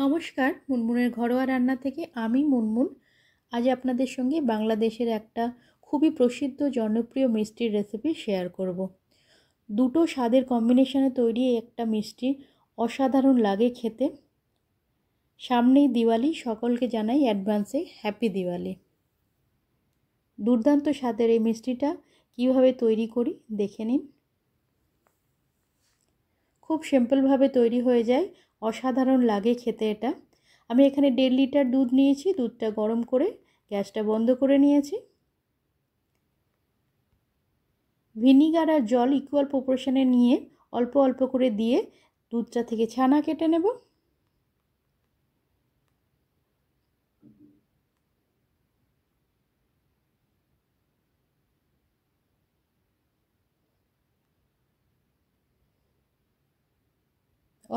নমস্কার মুনমুনের ঘরোয়া রান্না থেকে আমি মুনমুন আজ আপনাদের সঙ্গে বাংলাদেশের একটা খুবই প্রসিদ্ধ জনপ্রিয় মিষ্টির রেসিপি শেয়ার করব। দুটো স্বাদের কম্বিনেশনে তৈরি একটা মিষ্টি অসাধারণ লাগে খেতে সামনেই দিওয়ালি সকলকে জানাই অ্যাডভান্সে হ্যাপি দিওয়ালি দুর্দান্ত স্বাদের এই মিষ্টিটা কিভাবে তৈরি করি দেখে নিন খুব সিম্পলভাবে তৈরি হয়ে যায় অসাধারণ লাগে খেতে এটা আমি এখানে দেড় লিটার দুধ নিয়েছি দুধটা গরম করে গ্যাসটা বন্ধ করে নিয়েছি ভিনিগার আর জল ইকুয়াল প্রপোর্শনে নিয়ে অল্প অল্প করে দিয়ে দুধটা থেকে ছানা কেটে নেবো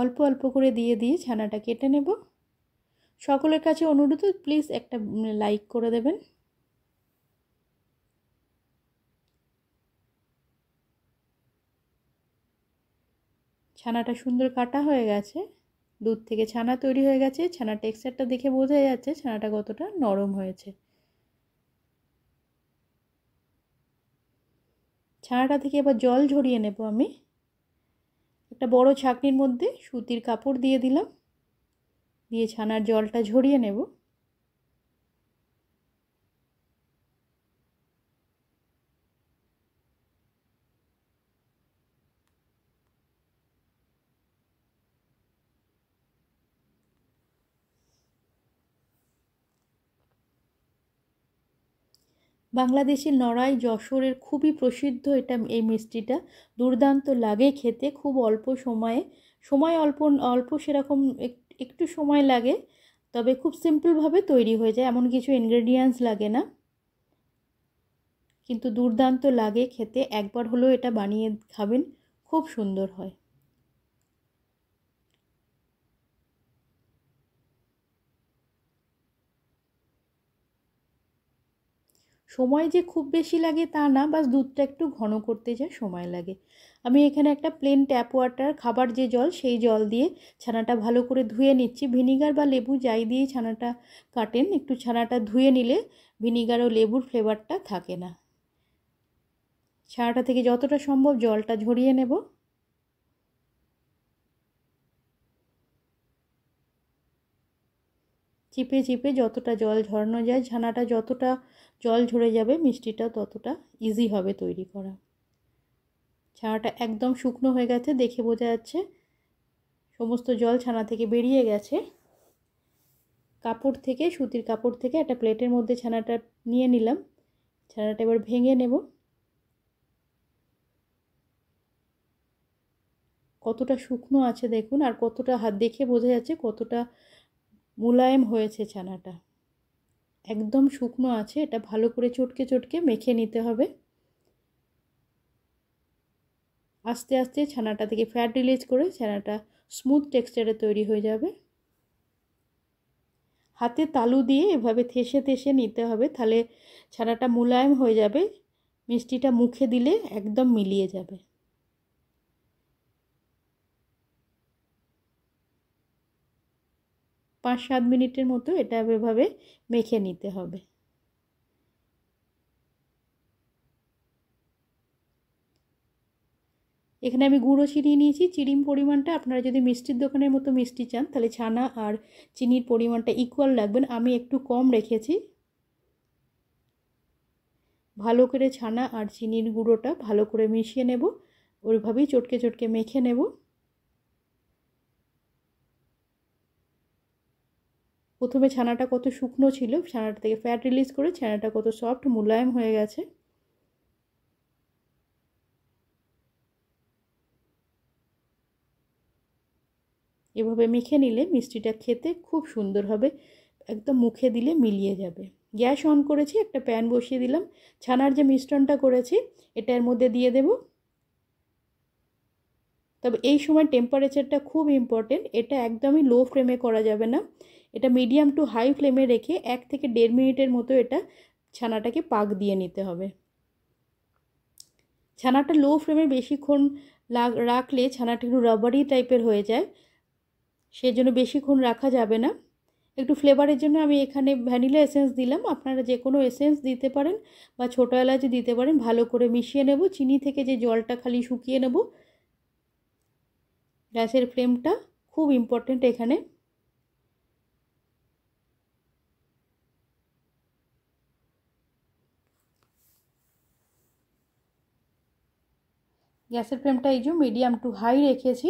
অল্প অল্প করে দিয়ে দিয়ে ছানাটা কেটে নেব সকলের কাছে অনুরোধ প্লিজ একটা লাইক করে দেবেন ছানাটা সুন্দর কাটা হয়ে গেছে দুধ থেকে ছানা তৈরি হয়ে গেছে ছানা টেক্সচারটা দেখে বোঝা যাচ্ছে ছানাটা কতটা নরম হয়েছে ছানাটা থেকে এবার জল ঝরিয়ে নেব আমি একটা বড় ছাকনির মধ্যে সুতির কাপড় দিয়ে দিলাম দিয়ে ছানার জলটা ঝরিয়ে নেবো বাংলাদেশের নড়াই যশোরের খুবই প্রসিদ্ধ এটা এই মিষ্টিটা দুর্দান্ত লাগে খেতে খুব অল্প সময়ে সময় অল্প অল্প সেরকম একটু সময় লাগে তবে খুব সিম্পলভাবে তৈরি হয়ে যায় এমন কিছু ইনগ্রেডিয়েন্টস লাগে না কিন্তু দুর্দান্ত লাগে খেতে একবার হলেও এটা বানিয়ে খাবেন খুব সুন্দর হয় সময় যে খুব বেশি লাগে তা না বাস দুধটা একটু ঘন করতে যা সময় লাগে আমি এখানে একটা প্লেন ট্যাপ ওয়াটার খাবার যে জল সেই জল দিয়ে ছানাটা ভালো করে ধুয়ে নিচ্ছি ভিনিগার বা লেবু যাই দিয়ে ছানাটা কাটেন একটু ছানাটা ধুয়ে নিলে ভিনিগার ও লেবুর ফ্লেভারটা থাকে না ছানাটা থেকে যতটা সম্ভব জলটা ঝরিয়ে নেবো চিপে চিপে যতটা জল ঝরানো যায় ছানাটা যতটা জল ঝরে যাবে মিষ্টিটা ততটা ইজি হবে তৈরি করা ছানাটা একদম শুকনো হয়ে গেছে দেখে বোঝা যাচ্ছে সমস্ত জল ছানা থেকে বেরিয়ে গেছে কাপড় থেকে সুতির কাপড় থেকে একটা প্লেটের মধ্যে ছানাটা নিয়ে নিলাম ছানাটা এবার ভেঙে নেব কতটা শুকনো আছে দেখুন আর কতটা হাত দেখে বোঝা যাচ্ছে কতটা মোলায়েম হয়েছে ছানাটা একদম শুকনো আছে এটা ভালো করে চটকে চটকে মেখে নিতে হবে আস্তে আস্তে ছানাটা থেকে ফ্যাট রিলিজ করে ছানাটা স্মুথ টেক্সচারে তৈরি হয়ে যাবে হাতে তালু দিয়ে এভাবে থেসে থেসে নিতে হবে তাহলে ছানাটা মোলায়েম হয়ে যাবে মিষ্টিটা মুখে দিলে একদম মিলিয়ে যাবে পাঁচ সাত মিনিটের মতো এটা এভাবে মেখে নিতে হবে এখানে আমি গুঁড়ো চিনি নিয়েছি চিনির পরিমাণটা আপনারা যদি মিষ্টির দোকানের মতো মিষ্টি চান তাহলে ছানা আর চিনির পরিমাণটা ইকুয়াল রাখবেন আমি একটু কম রেখেছি ভালো করে ছানা আর চিনির গুঁড়োটা ভালো করে মিশিয়ে নেব ওইভাবেই চটকে চটকে মেখে নেবো প্রথমে ছানাটা কত শুকনো ছিল ছানাটা থেকে ফ্যাট রিলিজ করে ছানাটা কত সফট মোলায়েম হয়ে গেছে এভাবে মেখে নিলে মিষ্টিটা খেতে খুব সুন্দর হবে একদম মুখে দিলে মিলিয়ে যাবে গ্যাস অন করেছি একটা প্যান বসিয়ে দিলাম ছানার যে মিশ্রণটা করেছি এটার মধ্যে দিয়ে দেব তবে এই সময় টেম্পারেচারটা খুব ইম্পর্টেন্ট এটা একদমই লো ফ্লেমে করা যাবে না এটা মিডিয়াম টু হাই ফ্লেমে রেখে এক থেকে দেড় মিনিটের মতো এটা ছানাটাকে পাক দিয়ে নিতে হবে ছানাটা লো ফ্লেমে বেশিক্ষণ রাখলে ছানাটা একটু রাবারি টাইপের হয়ে যায় সেজন্য বেশিক্ষণ রাখা যাবে না একটু ফ্লেভারের জন্য আমি এখানে ভ্যানিলা এসেন্স দিলাম আপনারা যে কোনো এসেন্স দিতে পারেন বা ছোটো এলাচি দিতে পারেন ভালো করে মিশিয়ে নেব চিনি থেকে যে জলটা খালি শুকিয়ে নেব গ্যাসের ফ্লেমটা খুব ইম্পর্ট্যান্ট এখানে গ্যাসের ফ্লেমটা এই যে মিডিয়াম টু হাই রেখেছি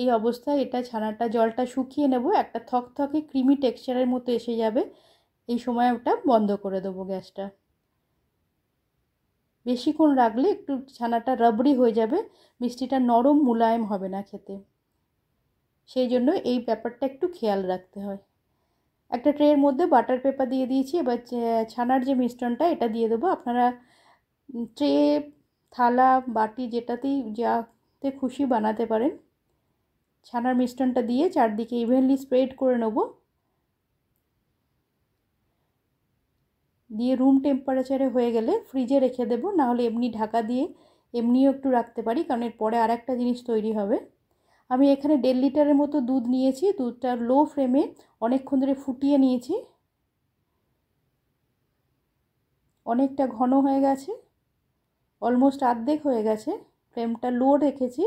এই অবস্থায় এটা ছানাটা জলটা শুকিয়ে নেব একটা থকথকে ক্রিমি টেক্সচারের মতো এসে যাবে এই সময় ওটা বন্ধ করে দেবো গ্যাসটা বেশিক্ষণ রাখলে একটু ছানাটা রাবড়ি হয়ে যাবে মিষ্টিটা নরম মোলায়েম হবে না খেতে সেই জন্য এই ব্যাপারটা একটু খেয়াল রাখতে হয় একটা ট্রের মধ্যে বাটার পেপার দিয়ে দিয়েছি এবার ছানার যে মিশ্রণটা এটা দিয়ে দেবো আপনারা ট্রে থালা বাটি যেটাতেই যাতে খুশি বানাতে পারেন ছানার মিশ্রণটা দিয়ে চারদিকে ইভেনলি স্প্রেড করে নেব দিয়ে রুম টেম্পারেচারে হয়ে গেলে ফ্রিজে রেখে দেবো নাহলে এমনি ঢাকা দিয়ে এমনিও একটু রাখতে পারি কারণ এর পরে আরেকটা জিনিস তৈরি হবে আমি এখানে দেড় লিটারের মতো দুধ নিয়েছি দুধটা লো ফ্লেমে অনেকক্ষণ ধরে ফুটিয়ে নিয়েছি অনেকটা ঘন হয়ে গেছে অলমোস্ট অর্ধেক হয়ে গেছে ফ্লেমটা লো রেখেছি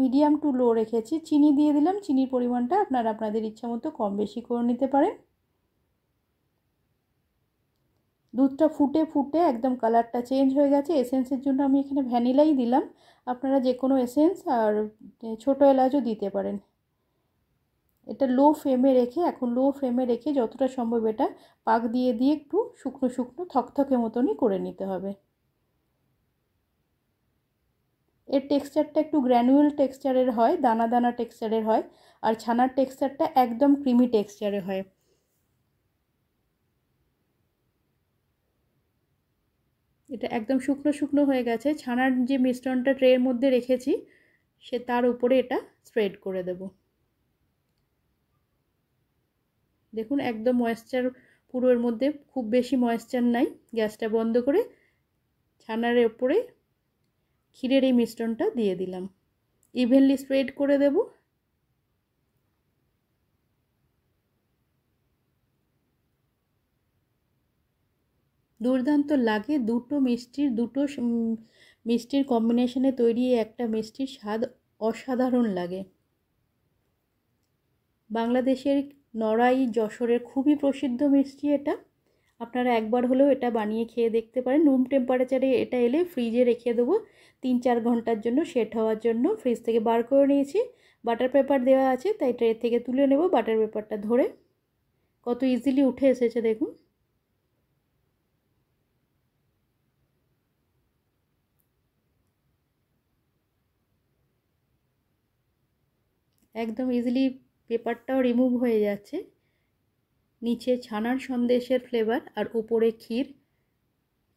মিডিয়াম টু লো রেখেছি চিনি দিয়ে দিলাম চিনির পরিমাণটা আপনারা আপনাদের ইচ্ছা মতো কম বেশি করে নিতে পারেন দুধটা ফুটে ফুটে একদম কালারটা চেঞ্জ হয়ে গেছে এসেন্সের জন্য আমি এখানে ভ্যানিলাই দিলাম আপনারা যে কোনো এসেন্স আর ছোটো এলাচও দিতে পারেন এটা লো ফ্লেমে রেখে এখন লো ফ্লেমে রেখে যতটা সম্ভব এটা পাক দিয়ে দিয়ে একটু শুকনো শুকনো থকথকে মতনই করে নিতে হবে এর টেক্সচারটা একটু গ্র্যানুয়াল টেক্সচারের হয় দানা দানা টেক্সচারের হয় আর ছানার টেক্সচারটা একদম ক্রিমি টেক্সচারের হয় এটা একদম শুকনো শুকনো হয়ে গেছে ছানার যে মিশ্রণটা ট্রের মধ্যে রেখেছি সে তার উপরে এটা স্প্রেড করে দেবো দেখুন একদম ময়েশ্চার পুরোর মধ্যে খুব বেশি ময়েশ্চার নাই গ্যাসটা বন্ধ করে ছানার ওপরে ক্ষীরের এই মিশ্রণটা দিয়ে দিলাম ইভেনলি স্প্রেড করে দেব দুর্দান্ত লাগে দুটো মিষ্টির দুটো মিষ্টির কম্বিনেশনে তৈরি একটা মিষ্টির স্বাদ অসাধারণ লাগে বাংলাদেশের নড়াই যশোরের খুবই প্রসিদ্ধ মিষ্টি এটা আপনারা একবার হলেও এটা বানিয়ে খেয়ে দেখতে পারেন রুম টেম্পারেচারে এটা এলে ফ্রিজে রেখে দেবো তিন চার ঘন্টার জন্য সেট হওয়ার জন্য ফ্রিজ থেকে বার করে নিয়েছি বাটার পেপার দেওয়া আছে তাই ট্রে থেকে তুলে নেব বাটার পেপারটা ধরে কত ইজিলি উঠে এসেছে দেখুন একদম ইজিলি পেপারটাও রিমুভ হয়ে যাচ্ছে নিচে ছানার সন্দেশের ফ্লেভার আর উপরে ক্ষীর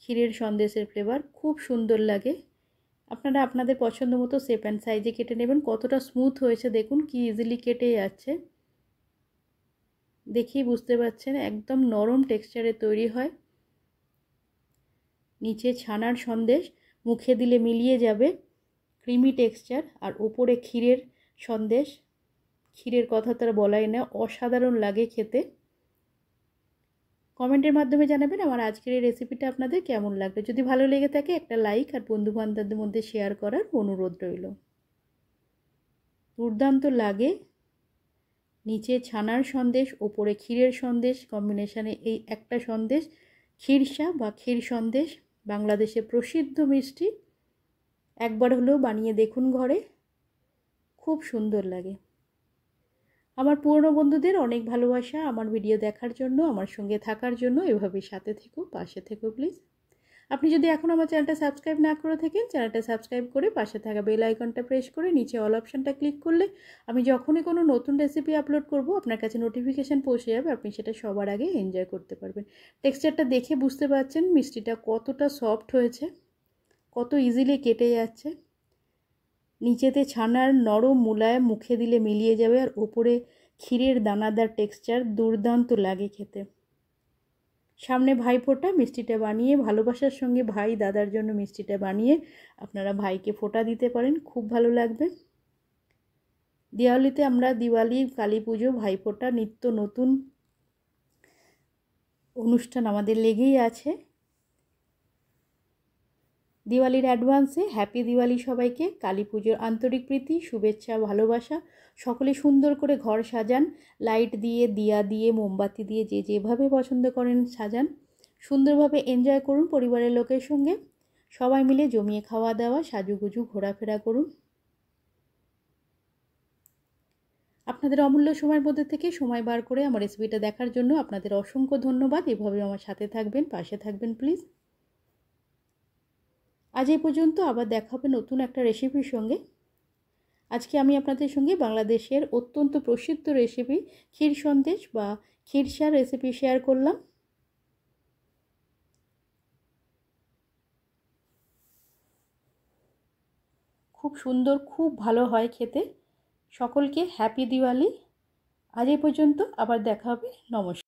ক্ষীরের সন্দেশের ফ্লেভার খুব সুন্দর লাগে আপনারা আপনাদের পছন্দ মতো সেপ অ্যান্ড সাইজে কেটে নেবেন কতটা স্মুথ হয়েছে দেখুন কি ইজিলি কেটে যাচ্ছে দেখেই বুঝতে পারছেন একদম নরম টেক্সচারে তৈরি হয় নিচে ছানার সন্দেশ মুখে দিলে মিলিয়ে যাবে ক্রিমি টেক্সচার আর ওপরে ক্ষীরের সন্দেশ ক্ষীরের কথা তারা বলাই না অসাধারণ লাগে খেতে কমেন্টের মাধ্যমে জানাবেন আমার আজকের এই রেসিপিটা আপনাদের কেমন লাগবে যদি ভালো লেগে থাকে একটা লাইক আর বন্ধুবান্ধবদের মধ্যে শেয়ার করার অনুরোধ রইল দুর্দান্ত লাগে নিচে ছানার সন্দেশ ওপরে ক্ষীরের সন্দেশ কম্বিনেশানে এই একটা সন্দেশ ক্ষীরসা বা ক্ষীর সন্দেশ বাংলাদেশে প্রসিদ্ধ মিষ্টি একবার হলেও বানিয়ে দেখুন ঘরে খুব সুন্দর লাগে আমার পুরনো বন্ধুদের অনেক ভালোবাসা আমার ভিডিও দেখার জন্য আমার সঙ্গে থাকার জন্য এভাবে সাথে থেকো পাশে থেকো প্লিজ আপনি যদি এখন আমার চ্যানেলটা সাবস্ক্রাইব না করে থাকেন চ্যানেলটা সাবস্ক্রাইব করে পাশে থাকা বেল আইকনটা প্রেস করে নিচে অল অপশানটা ক্লিক করলে আমি যখনই কোনো নতুন রেসিপি আপলোড করব আপনার কাছে নোটিফিকেশান পৌঁছে যাবে আপনি সেটা সবার আগে এনজয় করতে পারবেন টেক্সচারটা দেখে বুঝতে পারছেন মিষ্টিটা কতটা সফট হয়েছে কত ইজিলি কেটে যাচ্ছে নিচেতে ছানার নরম মুলায় মুখে দিলে মিলিয়ে যাবে আর ওপরে ক্ষীরের দানাদার টেক্সচার দুর্দান্ত লাগে খেতে সামনে ভাইফোঁটা মিষ্টিটা বানিয়ে ভালোবাসার সঙ্গে ভাই দাদার জন্য মিষ্টিটা বানিয়ে আপনারা ভাইকে ফোঁটা দিতে পারেন খুব ভালো লাগবে দিওয়ালিতে আমরা দিওয়ালি কালী পুজো ভাইফোঁটা নিত্য নতুন অনুষ্ঠান আমাদের লেগেই আছে দিওয়ালির অ্যাডভান্সে হ্যাপি দিওয়ালি সবাইকে কালী পুজোর আন্তরিক প্রীতি শুভেচ্ছা ভালোবাসা সকলে সুন্দর করে ঘর সাজান লাইট দিয়ে দিয়া দিয়ে মোমবাতি দিয়ে যে যেভাবে পছন্দ করেন সাজান সুন্দরভাবে এনজয় করুন পরিবারের লোকের সঙ্গে সবাই মিলে জমিয়ে খাওয়া দাওয়া সাজুগুজু ঘোরাফেরা করুন আপনাদের অমূল্য সময়ের মধ্যে থেকে সময় বার করে আমার রেসিপিটা দেখার জন্য আপনাদের অসংখ্য ধন্যবাদ এভাবে আমার সাথে থাকবেন পাশে থাকবেন প্লিজ আজ এই পর্যন্ত আবার দেখা হবে নতুন একটা রেসিপির সঙ্গে আজকে আমি আপনাদের সঙ্গে বাংলাদেশের অত্যন্ত প্রসিদ্ধ রেসিপি ক্ষীর সন্দেশ বা ক্ষীরসা রেসিপি শেয়ার করলাম খুব সুন্দর খুব ভালো হয় খেতে সকলকে হ্যাপি দিওয়ালি আজ এই পর্যন্ত আবার দেখা হবে নমস্কার